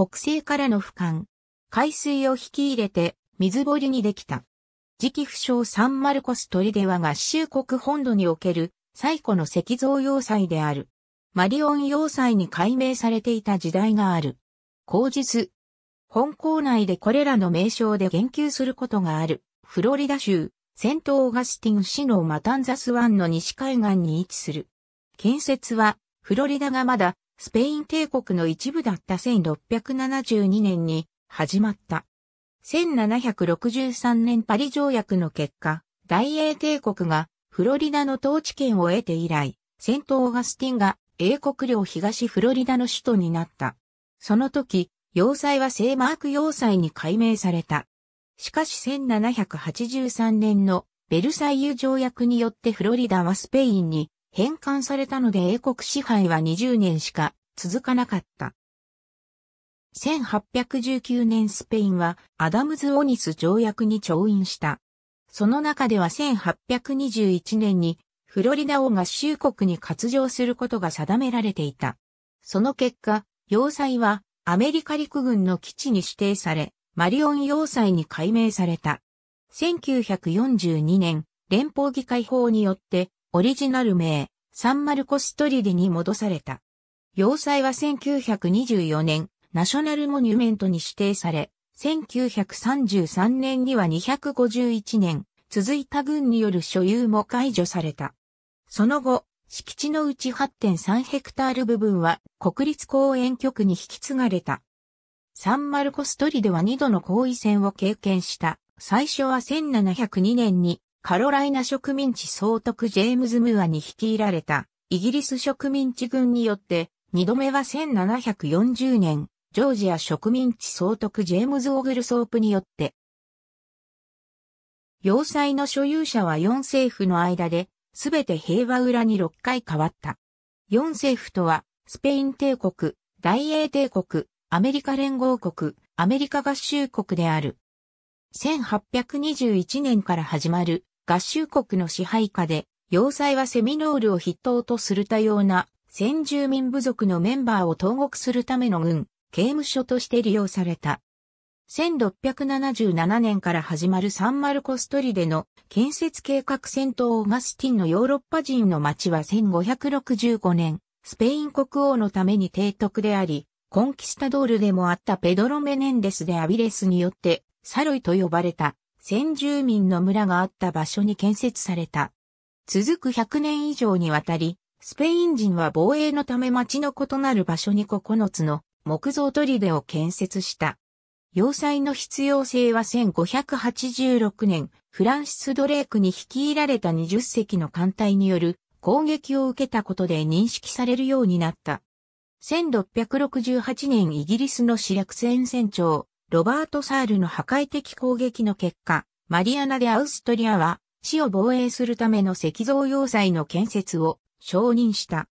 北西からの俯瞰。海水を引き入れて水堀にできた。次期不詳サンマルコス・砦は合衆国本土における最古の石像要塞である。マリオン要塞に改名されていた時代がある。口実。本校内でこれらの名称で言及することがある。フロリダ州、セントオーガスティン市のマタンザス湾の西海岸に位置する。建設は、フロリダがまだスペイン帝国の一部だった1672年に始まった。1763年パリ条約の結果、大英帝国がフロリダの統治権を得て以来、セント・オーガスティンが英国領東フロリダの首都になった。その時、要塞は聖マーク要塞に改名された。しかし1783年のベルサイユ条約によってフロリダはスペインに返還されたので英国支配は20年しか続かなかった。1819年スペインはアダムズ・オニス条約に調印した。その中では1821年にフロリダ王が州国に割譲することが定められていた。その結果、要塞はアメリカ陸軍の基地に指定され、マリオン要塞に改名された。1942年、連邦議会法によってオリジナル名、サンマルコストリデに戻された。要塞は1924年、ナショナルモニュメントに指定され、1933年には251年、続いた軍による所有も解除された。その後、敷地のうち8.3ヘクタール部分は国立公園局に引き継がれた。サンマルコストリでは2度の後位戦を経験した。最初は1702年にカロライナ植民地総督ジェームズ・ムーアに率いられたイギリス植民地軍によって二度目は1740年ジョージア植民地総督ジェームズ・オグルソープによって要塞の所有者は4政府の間で、すべて平和裏に6回変わった。4政府とは、スペイン帝国、大英帝国、アメリカ連合国、アメリカ合衆国である。1821年から始まる合衆国の支配下で、要塞はセミノールを筆頭とする多様な先住民部族のメンバーを投獄するための軍、刑務所として利用された。1677年から始まるサンマルコストリでの建設計画戦闘オーガスティンのヨーロッパ人の町は1565年、スペイン国王のために提督であり、コンキスタドールでもあったペドロ・メネンデスでアビレスによって、サロイと呼ばれた。先住民の村があった場所に建設された。続く100年以上にわたり、スペイン人は防衛のため町の異なる場所に9つの木造砦を建設した。要塞の必要性は1586年、フランシス・ドレークに率いられた20隻の艦隊による攻撃を受けたことで認識されるようになった。1668年イギリスの主略戦船長、ロバート・サールの破壊的攻撃の結果、マリアナ・でアウストリアは、死を防衛するための石像要塞の建設を承認した。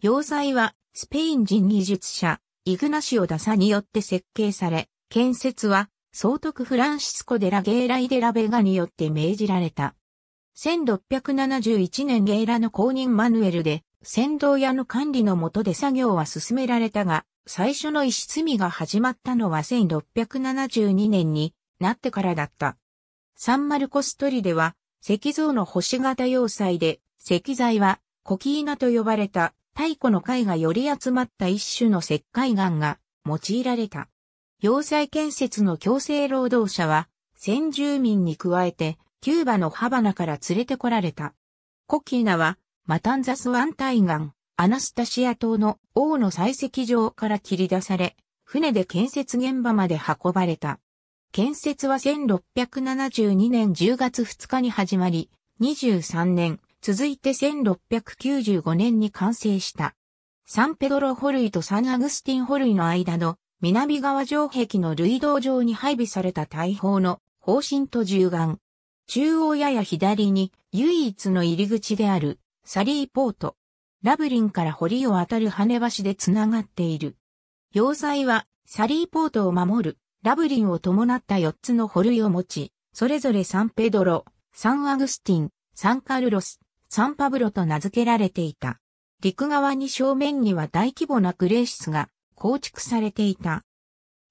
要塞は、スペイン人技術者、イグナシオ・ダサによって設計され、建設は、総督フランシスコ・デラ・ゲーライ・デラ・ベガによって命じられた。1671年ゲーラの公認マヌエルで、先導屋の管理の下で作業は進められたが、最初の石積みが始まったのは1672年になってからだった。サンマルコストリでは石像の星型要塞で石材はコキーナと呼ばれた太古の貝がより集まった一種の石灰岩が用いられた。要塞建設の強制労働者は先住民に加えてキューバのハバナから連れてこられた。コキーナはマタンザス湾対岸、アナスタシア島の王の採石場から切り出され、船で建設現場まで運ばれた。建設は1672年10月2日に始まり、23年、続いて1695年に完成した。サンペドロホルイとサンアグスティンホルイの間の南側城壁の類道上に配備された大砲の方針と銃眼。中央やや左に唯一の入り口であるサリーポート、ラブリンから堀を渡る跳ね橋でつながっている。要塞は、サリーポートを守る、ラブリンを伴った4つの堀を持ち、それぞれサンペドロ、サンアグスティン、サンカルロス、サンパブロと名付けられていた。陸側に正面には大規模なグレーシスが構築されていた。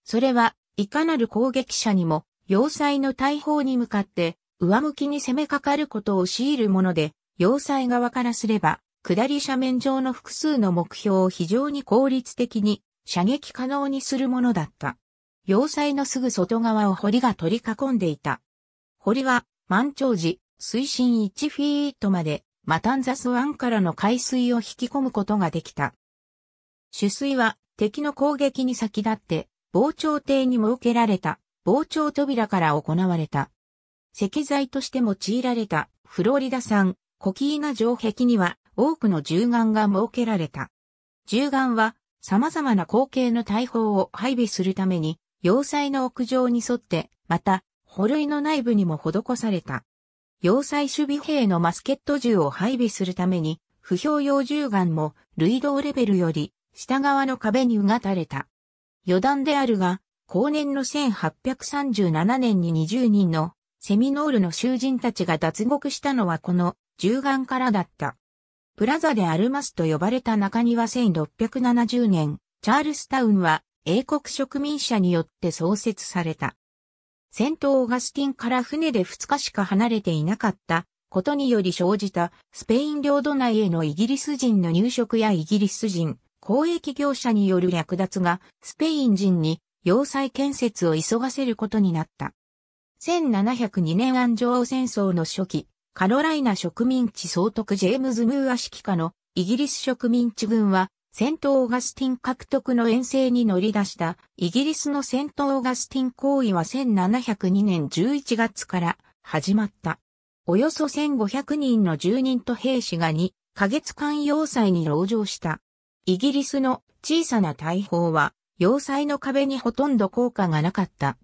それは、いかなる攻撃者にも、要塞の大砲に向かって、上向きに攻めかかることを強いるもので、要塞側からすれば、下り斜面上の複数の目標を非常に効率的に射撃可能にするものだった。要塞のすぐ外側を堀が取り囲んでいた。堀は満潮時、水深1フィートまでマタンザス湾からの海水を引き込むことができた。取水は敵の攻撃に先立って防潮堤に設けられた防潮扉から行われた。石材として用いられたフロリダ産コキーナ城壁には多くの銃眼が設けられた。銃眼は様々な口径の大砲を配備するために、要塞の屋上に沿って、また、捕類の内部にも施された。要塞守備兵のマスケット銃を配備するために、不評用銃眼も、類同レベルより、下側の壁にうがたれた。余談であるが、後年の1837年に20人のセミノールの囚人たちが脱獄したのはこの銃眼からだった。プラザでアルマスと呼ばれた中庭1670年、チャールスタウンは英国植民者によって創設された。戦闘オガスティンから船で2日しか離れていなかったことにより生じたスペイン領土内へのイギリス人の入植やイギリス人交易業者による略奪がスペイン人に要塞建設を急がせることになった。1702年安城戦争の初期、カロライナ植民地総督ジェームズ・ムーア指揮下のイギリス植民地軍は、セント・オーガスティン獲得の遠征に乗り出したイギリスのセント・オーガスティン行為は1702年11月から始まった。およそ1500人の住人と兵士が2ヶ月間要塞に籠城した。イギリスの小さな大砲は要塞の壁にほとんど効果がなかった。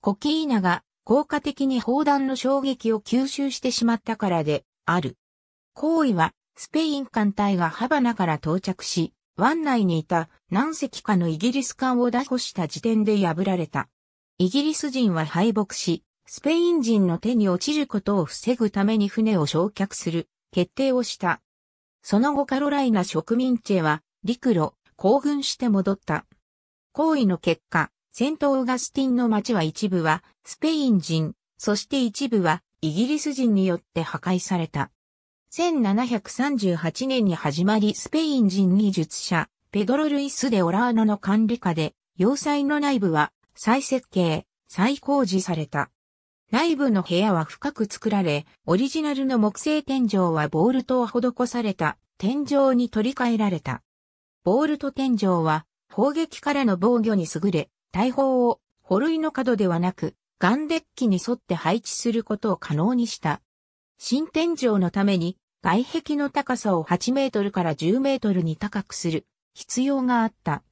コキーナが効果的に砲弾の衝撃を吸収してしまったからである。行為はスペイン艦隊がハバナから到着し、湾内にいた何隻かのイギリス艦を打破した時点で破られた。イギリス人は敗北し、スペイン人の手に落ちることを防ぐために船を焼却する決定をした。その後カロライナ植民地へは陸路、行軍して戻った。行為の結果、セント・オーガスティンの町は一部はスペイン人、そして一部はイギリス人によって破壊された。1738年に始まりスペイン人技術者、ペドロ・ルイス・デ・オラーノの管理下で、要塞の内部は再設計、再工事された。内部の部屋は深く作られ、オリジナルの木製天井はボールトを施された天井に取り替えられた。ボールト天井は砲撃からの防御に優れ、大砲を歩類の角ではなく、ガンデッキに沿って配置することを可能にした。新天井のために外壁の高さを8メートルから10メートルに高くする必要があった。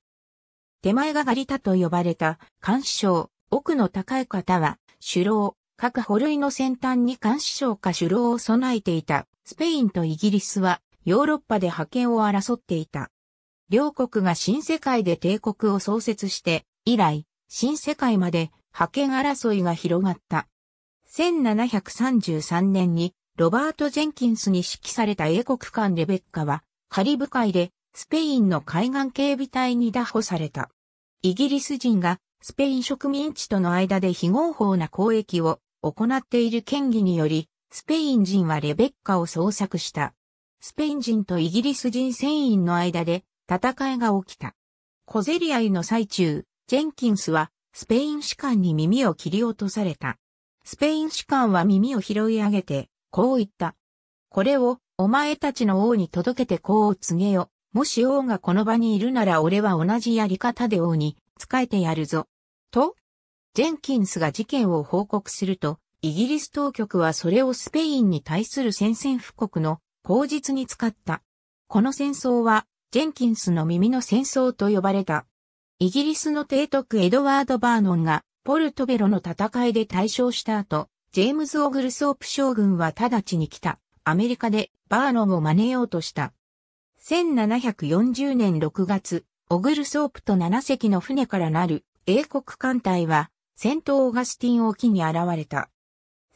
手前がガリタと呼ばれた監視床、奥の高い方は首楼、各歩類の先端に監視床か首楼を備えていた。スペインとイギリスはヨーロッパで覇権を争っていた。両国が新世界で帝国を創設して以来、新世界まで覇権争いが広がった。1733年にロバート・ジェンキンスに指揮された英国艦レベッカはカリブ海でスペインの海岸警備隊に拿捕された。イギリス人がスペイン植民地との間で非合法な交易を行っている権威により、スペイン人はレベッカを捜索した。スペイン人とイギリス人船員の間で戦いが起きた。小競り合いの最中、ジェンキンスはスペイン士官に耳を切り落とされた。スペイン士官は耳を拾い上げて、こう言った。これをお前たちの王に届けてこう告げよ。もし王がこの場にいるなら俺は同じやり方で王に仕えてやるぞ。と、ジェンキンスが事件を報告すると、イギリス当局はそれをスペインに対する宣戦布告の口実に使った。この戦争は、ジェンキンスの耳の戦争と呼ばれた。イギリスの提督エドワード・バーノンがポルトベロの戦いで大勝した後、ジェームズ・オグルソープ将軍は直ちに来た、アメリカでバーノンを真似ようとした。1740年6月、オグルソープと7隻の船からなる英国艦隊は、戦闘オガスティン沖に現れた。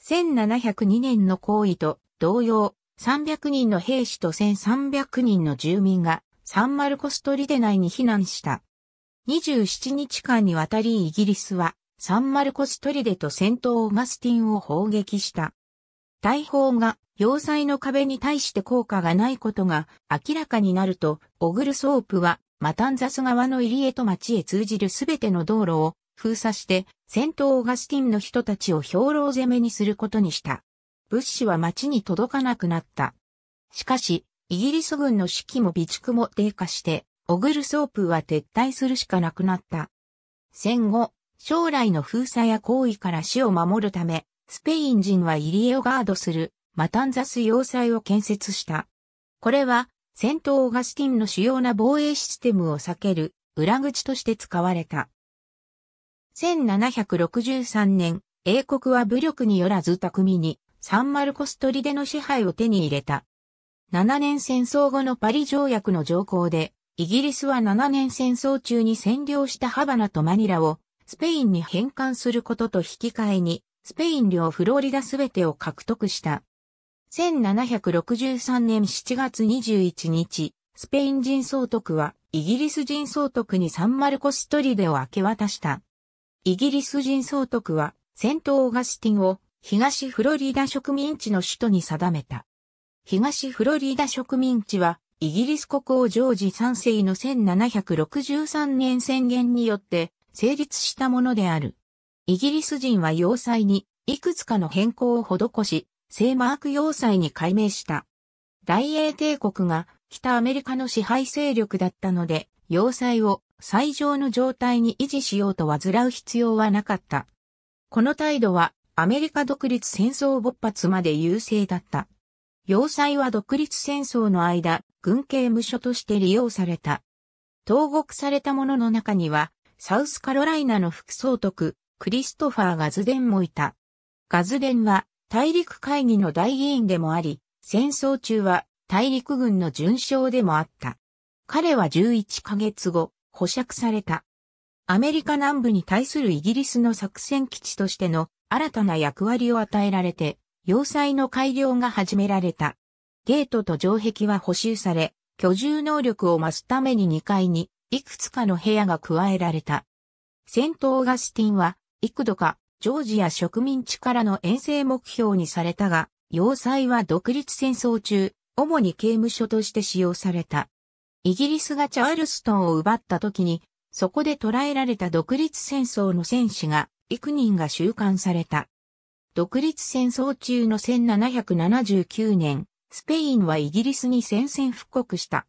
1702年の行為と同様、300人の兵士と1300人の住民がサンマルコストリデ内に避難した。27日間にわたりイギリスはサンマルコストリデと戦闘ガスティンを砲撃した。大砲が要塞の壁に対して効果がないことが明らかになると、オグルソープはマタンザス側の入り江と町へ通じるすべての道路を封鎖して戦闘オガスティンの人たちを兵糧攻めにすることにした。物資は町に届かなくなった。しかし、イギリス軍の士気も備蓄も低下して、オグルソープは撤退するしかなくなった。戦後、将来の封鎖や行為から死を守るため、スペイン人は入江をガードするマタンザス要塞を建設した。これは、戦闘オガスティンの主要な防衛システムを避ける裏口として使われた。1763年、英国は武力によらず巧みにサンマルコストリでの支配を手に入れた。7年戦争後のパリ条約の条項で、イギリスは7年戦争中に占領したハバナとマニラをスペインに返還することと引き換えにスペイン領フロリダすべてを獲得した。1763年7月21日、スペイン人総督はイギリス人総督にサンマルコストリデを明け渡した。イギリス人総督はセント・オーガスティンを東フロリダ植民地の首都に定めた。東フロリダ植民地はイギリス国王ジョージ三世の1763年宣言によって成立したものである。イギリス人は要塞にいくつかの変更を施し、聖マーク要塞に改名した。大英帝国が北アメリカの支配勢力だったので、要塞を最上の状態に維持しようと患う必要はなかった。この態度はアメリカ独立戦争勃発まで優勢だった。要塞は独立戦争の間、軍刑務所として利用された。投獄された者の中には、サウスカロライナの副総督、クリストファー・ガズデンもいた。ガズデンは、大陸会議の大議員でもあり、戦争中は大陸軍の巡将でもあった。彼は11ヶ月後、保釈された。アメリカ南部に対するイギリスの作戦基地としての新たな役割を与えられて、要塞の改良が始められた。ゲートと城壁は補修され、居住能力を増すために2階にいくつかの部屋が加えられた。セント・オーガスティンは幾度かジョージア植民地からの遠征目標にされたが、要塞は独立戦争中、主に刑務所として使用された。イギリスがチャールストンを奪った時に、そこで捕らえられた独立戦争の戦士が幾人が収監された。独立戦争中の1779年、スペインはイギリスに宣戦布告した。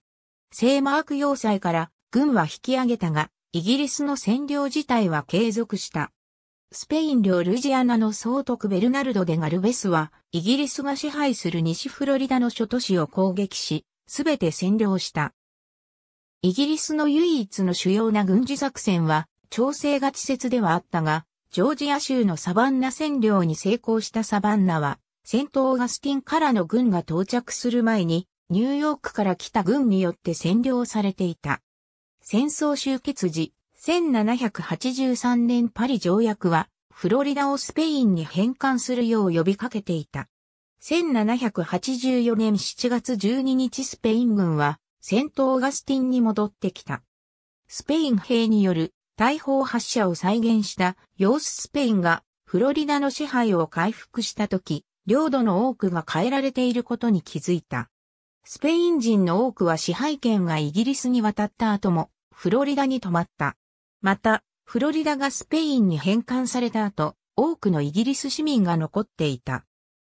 聖マーク要塞から軍は引き上げたが、イギリスの占領自体は継続した。スペイン領ルジアナの総督ベルナルド・デ・ガルベスは、イギリスが支配する西フロリダの諸都市を攻撃し、すべて占領した。イギリスの唯一の主要な軍事作戦は、調整が稚拙ではあったが、ジョージア州のサバンナ占領に成功したサバンナは、セントオーガスティンからの軍が到着する前に、ニューヨークから来た軍によって占領されていた。戦争終結時、1783年パリ条約は、フロリダをスペインに返還するよう呼びかけていた。1784年7月12日スペイン軍は、セントオーガスティンに戻ってきた。スペイン兵による大砲発射を再現した様子ススペインがフロリダの支配を回復した時、領土の多くが変えられていることに気づいた。スペイン人の多くは支配権がイギリスに渡った後もフロリダに泊まった。また、フロリダがスペインに返還された後、多くのイギリス市民が残っていた。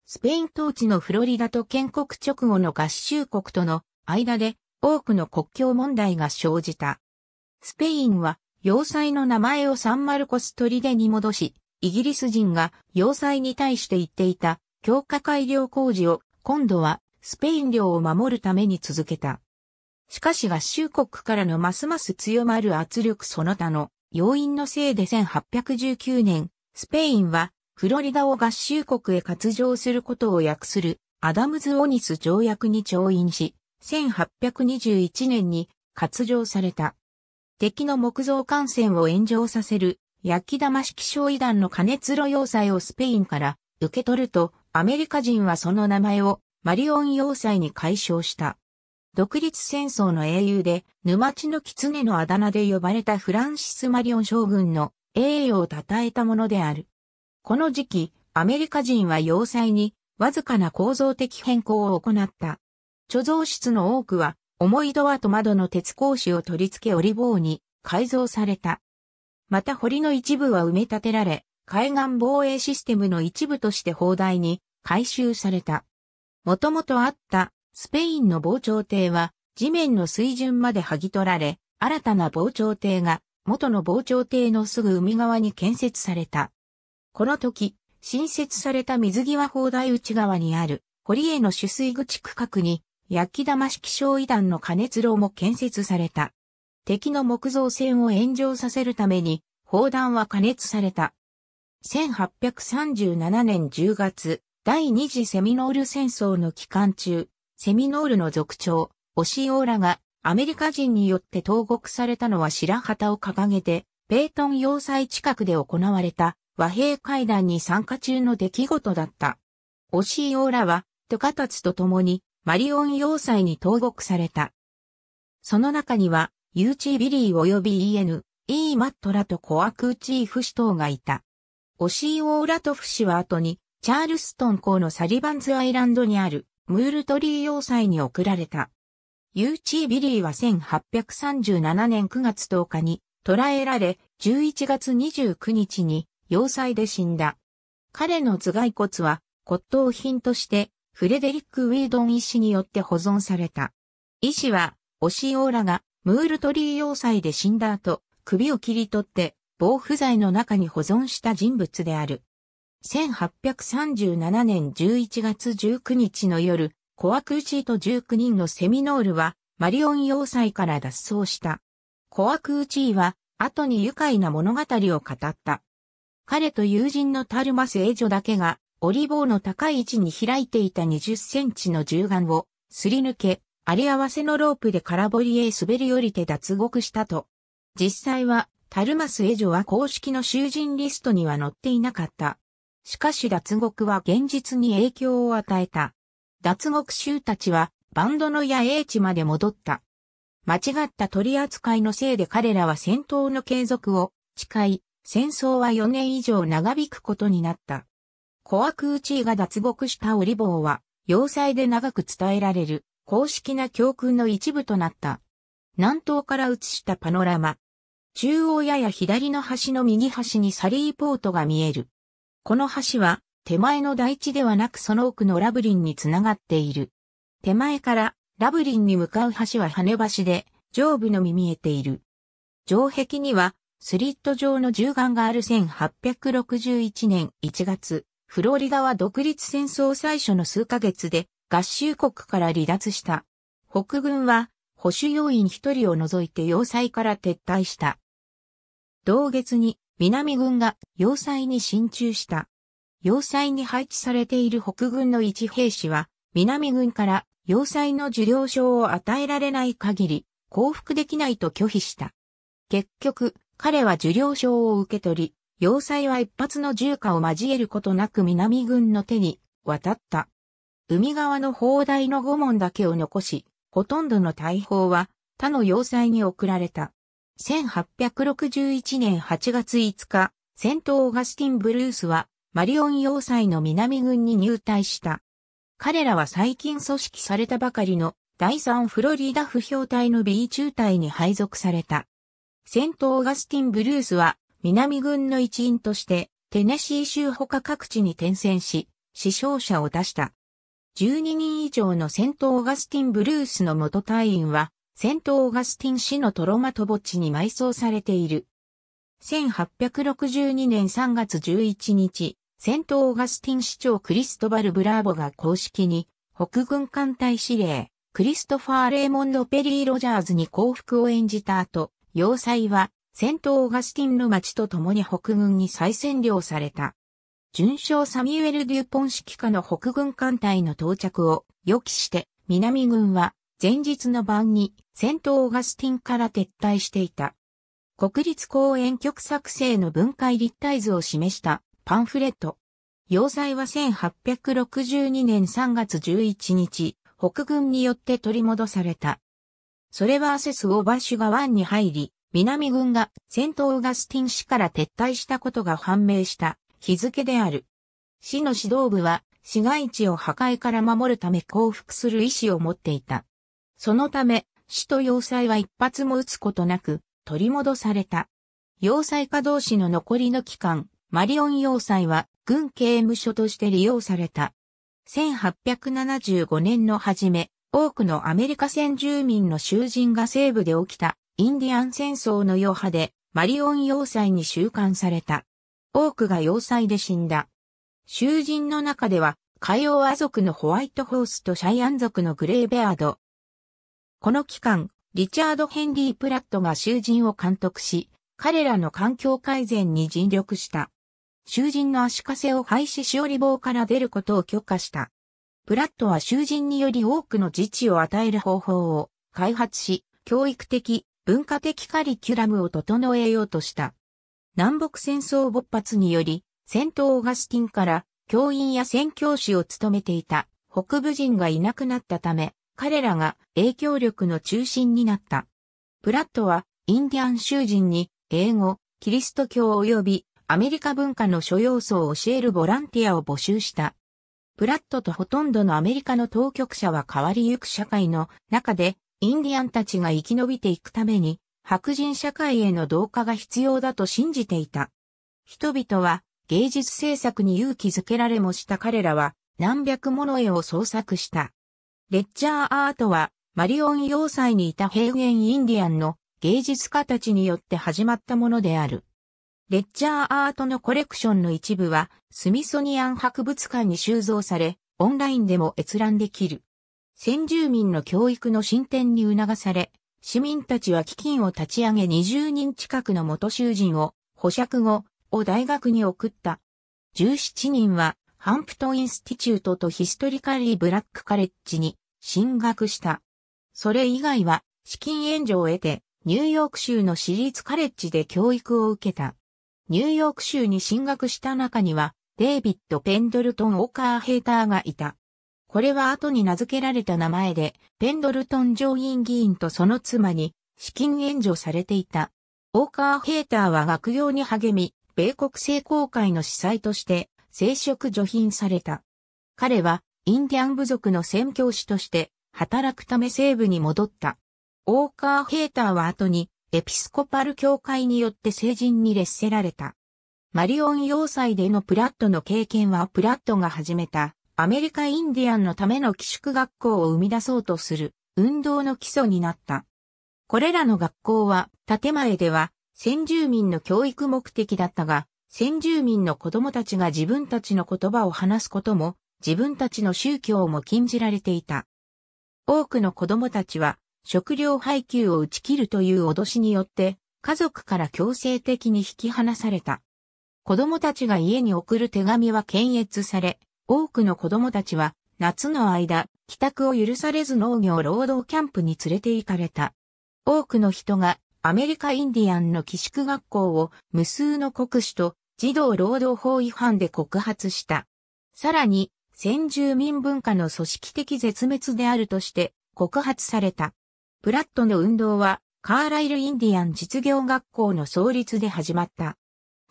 スペイン統治のフロリダと建国直後の合衆国との間で多くの国境問題が生じた。スペインは要塞の名前をサンマルコス砦に戻し、イギリス人が要塞に対して言っていた強化改良工事を今度はスペイン領を守るために続けた。しかし合衆国からのますます強まる圧力その他の要因のせいで1819年、スペインはフロリダを合衆国へ割譲することを訳するアダムズ・オニス条約に調印し、1821年に割譲された。敵の木造艦船を炎上させる、焼き玉式焼夷弾の加熱炉要塞をスペインから受け取ると、アメリカ人はその名前をマリオン要塞に改称した。独立戦争の英雄で、沼地の狐のあだ名で呼ばれたフランシス・マリオン将軍の栄誉を称えたものである。この時期、アメリカ人は要塞にわずかな構造的変更を行った。貯蔵室の多くは重いドアと窓の鉄格子を取り付け折り棒に改造された。また堀の一部は埋め立てられ、海岸防衛システムの一部として砲台に改修された。もともとあったスペインの防潮堤は地面の水準まで剥ぎ取られ、新たな防潮堤が元の防潮堤のすぐ海側に建設された。この時、新設された水際砲台内側にある堀江の取水口区画に焼き玉式焼夷弾の加熱炉も建設された。敵の木造船を炎上させるために、砲弾は加熱された。1837年10月、第二次セミノール戦争の期間中、セミノールの族長、オシオーラがアメリカ人によって投獄されたのは白旗を掲げて、ペイトン要塞近くで行われた和平会談に参加中の出来事だった。オシオーラは、トカタツと共にマリオン要塞に投獄された。その中には、ユーチービリー及び EN、E マットラとコアクーチーフ氏等がいた。オシー・オーラトフ氏は後に、チャールストン港のサリバンズアイランドにある、ムールトリー要塞に送られた。ユーチー・ビリーは1837年9月10日に捕らえられ、11月29日に要塞で死んだ。彼の頭蓋骨は骨董品としてフレデリック・ウィードン医師によって保存された。医師は、オシオーラがムールトリー要塞で死んだ後、首を切り取って防腐剤の中に保存した人物である。1837年11月19日の夜、コアクーチーと19人のセミノールはマリオン要塞から脱走した。コアクーチーは後に愉快な物語を語った。彼と友人のタルマスジ女だけがオリ棒の高い位置に開いていた20センチの銃眼をすり抜け、あり合わせのロープで空堀へ滑り降りて脱獄したと。実際は、タルマス・エジョは公式の囚人リストには載っていなかった。しかし脱獄は現実に影響を与えた。脱獄囚たちは、バンドの野営地まで戻った。間違った取り扱いのせいで彼らは戦闘の継続を誓い、戦争は4年以上長引くことになった。コアクーチーが脱獄したオリボーは、要塞で長く伝えられる、公式な教訓の一部となった。南東から映したパノラマ。中央やや左の橋の右端にサリーポートが見える。この橋は、手前の台地ではなくその奥のラブリンにつながっている。手前からラブリンに向かう橋は跳ね橋で、上部のみ見えている。城壁には、スリット状の銃眼がある1861年1月、フロリダは独立戦争最初の数ヶ月で合衆国から離脱した。北軍は保守要員一人を除いて要塞から撤退した。同月に南軍が要塞に進駐した。要塞に配置されている北軍の一兵士は南軍から要塞の受領証を与えられない限り降伏できないと拒否した。結局、彼は受領証を受け取り、要塞は一発の銃火を交えることなく南軍の手に渡った。海側の砲台の五門だけを残し、ほとんどの大砲は他の要塞に送られた。1861年8月5日、戦闘オガスティン・ブルースはマリオン要塞の南軍に入隊した。彼らは最近組織されたばかりの第3フロリダ不評隊の B 中隊に配属された。戦闘オガスティン・ブルースは南軍の一員として、テネシー州他各地に転戦し、死傷者を出した。12人以上の戦闘オガスティン・ブルースの元隊員は、戦闘オガスティン氏のトロマト墓地に埋葬されている。1862年3月11日、戦闘オガスティン市長クリストバル・ブラーボが公式に、北軍艦隊司令、クリストファー・レーモンド・ペリー・ロジャーズに降伏を演じた後、要塞はセント・オーガスティンの町と共に北軍に再占領された。巡将サミュエル・デュポン指揮下の北軍艦隊の到着を予期して、南軍は前日の晩にセント・オーガスティンから撤退していた。国立公園局作成の分解立体図を示したパンフレット。要塞は1862年3月11日、北軍によって取り戻された。それはアセス・オーバシュが湾に入り、南軍が戦闘ガスティン市から撤退したことが判明した日付である。市の指導部は市街地を破壊から守るため降伏する意思を持っていた。そのため、市と要塞は一発も撃つことなく取り戻された。要塞稼働士の残りの期間、マリオン要塞は軍刑務所として利用された。1875年の初め、多くのアメリカ先住民の囚人が西部で起きたインディアン戦争の余波でマリオン要塞に収監された。多くが要塞で死んだ。囚人の中では、カイオア族のホワイトホースとシャイアン族のグレーベアード。この期間、リチャード・ヘンリー・プラットが囚人を監督し、彼らの環境改善に尽力した。囚人の足かせを廃止しおり棒から出ることを許可した。プラットは囚人により多くの自治を与える方法を開発し、教育的、文化的カリキュラムを整えようとした。南北戦争勃発により、戦闘オガスティンから教員や宣教師を務めていた北部人がいなくなったため、彼らが影響力の中心になった。プラットはインディアン囚人に英語、キリスト教及びアメリカ文化の諸要素を教えるボランティアを募集した。プラットとほとんどのアメリカの当局者は変わりゆく社会の中でインディアンたちが生き延びていくために、白人社会への同化が必要だと信じていた。人々は芸術制作に勇気づけられもした彼らは何百もの絵を創作した。レッチャーアートはマリオン要塞にいた平原インディアンの芸術家たちによって始まったものである。レッチャーアートのコレクションの一部はスミソニアン博物館に収蔵され、オンラインでも閲覧できる。先住民の教育の進展に促され、市民たちは基金を立ち上げ20人近くの元囚人を保釈後を大学に送った。17人はハンプトン・インスティチュートとヒストリカリー・ブラック・カレッジに進学した。それ以外は資金援助を得てニューヨーク州の私立カレッジで教育を受けた。ニューヨーク州に進学した中にはデイビッド・ペンドルトン・オーカー・ヘーターがいた。これは後に名付けられた名前で、ペンドルトン上院議員とその妻に資金援助されていた。オーカー・ヘーターは学業に励み、米国聖公会の司祭として、聖職除品された。彼は、インディアン部族の宣教師として、働くため西部に戻った。オーカー・ヘーターは後に、エピスコパル教会によって聖人に列せられた。マリオン要塞でのプラットの経験はプラットが始めたアメリカインディアンのための寄宿学校を生み出そうとする運動の基礎になった。これらの学校は建前では先住民の教育目的だったが、先住民の子供たちが自分たちの言葉を話すことも、自分たちの宗教も禁じられていた。多くの子供たちは、食料配給を打ち切るという脅しによって、家族から強制的に引き離された。子供たちが家に送る手紙は検閲され、多くの子供たちは夏の間、帰宅を許されず農業労働キャンプに連れて行かれた。多くの人がアメリカインディアンの寄宿学校を無数の国主と児童労働法違反で告発した。さらに、先住民文化の組織的絶滅であるとして告発された。プラットの運動はカーライルインディアン実業学校の創立で始まった。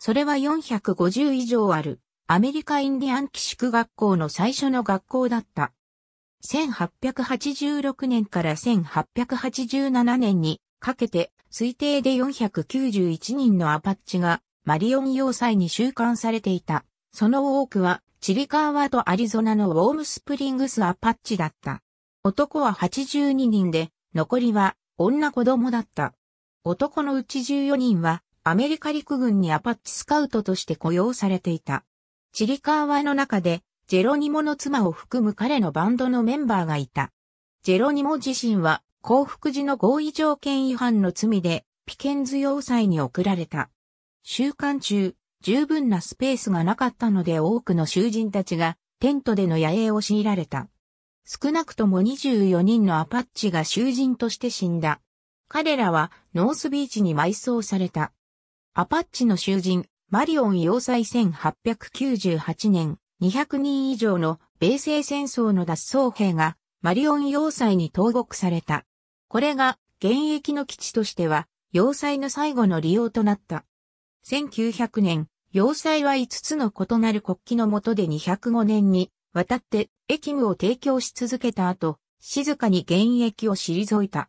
それは450以上あるアメリカインディアン寄宿学校の最初の学校だった。1886年から1887年にかけて推定で491人のアパッチがマリオン要塞に収監されていた。その多くはチリカーワとアリゾナのウォームスプリングスアパッチだった。男は82人で残りは女子供だった。男のうち14人はアメリカ陸軍にアパッチスカウトとして雇用されていた。チリカーワの中で、ジェロニモの妻を含む彼のバンドのメンバーがいた。ジェロニモ自身は、幸福時の合意条件違反の罪で、ピケンズ要塞に送られた。週刊中、十分なスペースがなかったので多くの囚人たちが、テントでの野営を強いられた。少なくとも24人のアパッチが囚人として死んだ。彼らはノースビーチに埋葬された。アパッチの囚人、マリオン要塞1898年、200人以上の米西戦争の脱走兵がマリオン要塞に投獄された。これが現役の基地としては要塞の最後の利用となった。1900年、要塞は5つの異なる国旗の下で205年に渡って駅務を提供し続けた後、静かに現役を退いた。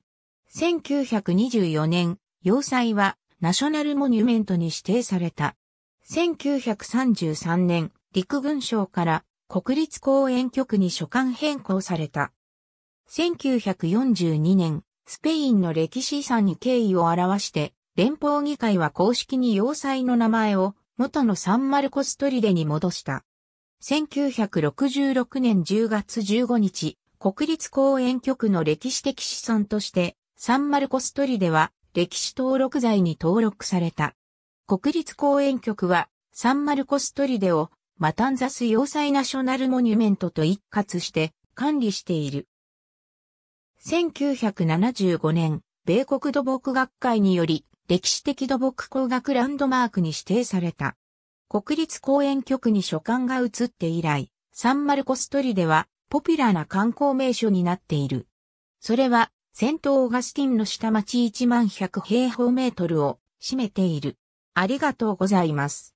1924年、要塞はナショナルモニュメントに指定された。1933年、陸軍省から国立公園局に所管変更された。1942年、スペインの歴史遺産に敬意を表して、連邦議会は公式に要塞の名前を元のサンマルコストリデに戻した。1966年10月15日、国立公園局の歴史的資産として、サンマルコストリデは歴史登録罪に登録された。国立公園局は、サンマルコストリデを、マタンザス要塞ナショナルモニュメントと一括して管理している。1975年、米国土木学会により、歴史的土木工学ランドマークに指定された。国立公園局に所管が移って以来、サンマルコストリデは、ポピュラーな観光名所になっている。それは、セントオーガスティンの下町1万100平方メートルを占めている。ありがとうございます。